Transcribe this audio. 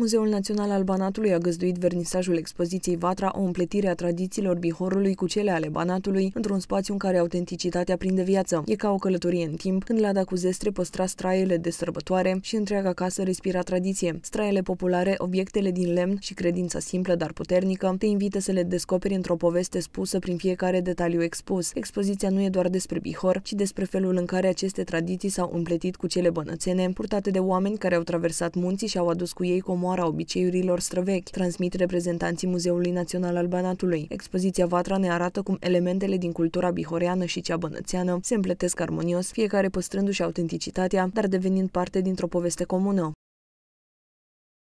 Muzeul Național al Banatului a găzduit vernisajul expoziției Vatra, o împletire a tradițiilor Bihorului cu cele ale Banatului, într-un spațiu în care autenticitatea prinde viață. E ca o călătorie în timp, când lada cu zestre păstra straiele de sărbătoare și întreaga casă respira tradiție. Straiele populare, obiectele din lemn și credința simplă, dar puternică, te invită să le descoperi într-o poveste spusă prin fiecare detaliu expus. Expoziția nu e doar despre Bihor, ci despre felul în care aceste tradiții s-au împletit cu cele bănățene, purtate de oameni care au traversat munții și au adus cu ei comod comoara obiceiurilor străvechi, transmit reprezentanții Muzeului Național al Banatului. Expoziția Vatra ne arată cum elementele din cultura bihoreană și cea bănățeană se împletesc armonios, fiecare păstrându-și autenticitatea, dar devenind parte dintr-o poveste comună.